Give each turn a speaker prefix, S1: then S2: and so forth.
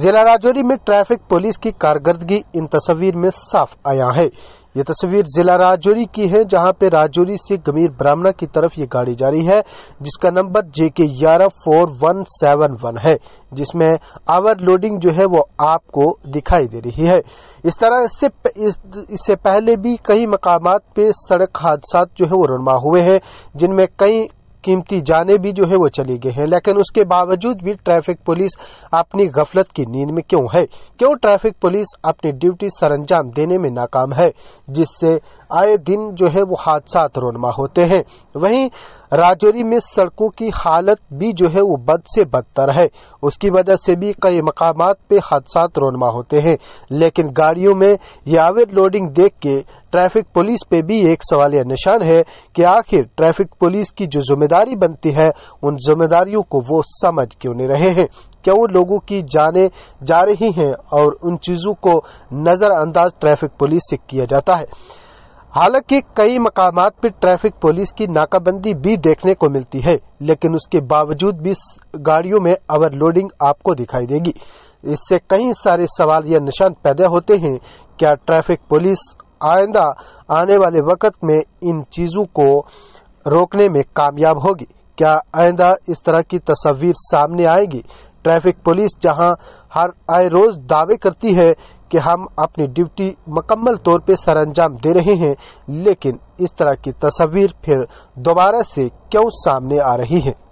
S1: जिला राजौरी में traffic police की कारकर्दगी इन तस्वीर में साफ आया है ये तस्वीर जिला राजौरी की है जहां पे राजौरी से गमीर ब्राह्मणा की तरफ ये गाड़ी जा रही है जिसका नंबर जे के ग्यारह फोर वन सेवन वन है जिसमें आवर लोडिंग जो है वो आपको दिखाई दे रही है इस तरह इससे इससे पहले भी कई मकाम पे सड़क हादसा जो है वो रमा हुए हैं जिनमें कई कीमती जाने भी जो है वो चली गई हैं लेकिन उसके बावजूद भी ट्रैफिक पुलिस अपनी गफलत की नींद में क्यों है क्यों ट्रैफिक पुलिस अपनी ड्यूटी सरंजाम देने में नाकाम है जिससे आए दिन जो है वो हादसा रोनमा होते हैं वहीं राजौरी में सड़कों की हालत भी जो है वो बद से बदतर है उसकी वजह से भी कई मकाम पे हादसा रोनमा होते हैं लेकिन गाड़ियों में यावेद लोडिंग देख के ट्रैफिक पुलिस पे भी एक सवाल या निशान है कि आखिर ट्रैफिक पुलिस की जो जिम्मेदारी बनती है उन जिम्मेदारियों को वो समझ क्यों नहीं रहे हैं क्या वो लोगों की जाने जा रही हैं और उन चीजों को नजरअंदाज ट्रैफिक पुलिस से किया जाता है हालांकि कई मकाम पर ट्रैफिक पुलिस की नाकाबंदी भी देखने को मिलती है लेकिन उसके बावजूद भी गाड़ियों में ओवरलोडिंग आपको दिखाई देगी इससे कई सारे सवाल या निशान पैदा होते हैं क्या ट्रैफिक पुलिस आइंदा आने वाले वक्त में इन चीजों को रोकने में कामयाब होगी क्या आइंदा इस तरह की तस्वीर सामने आएगी ट्रैफिक पुलिस जहां हर आए रोज दावे करती है कि हम अपनी ड्यूटी मुकम्मल तौर पर सरंजाम दे रहे हैं लेकिन इस तरह की तस्वीर फिर दोबारा से क्यों सामने आ रही है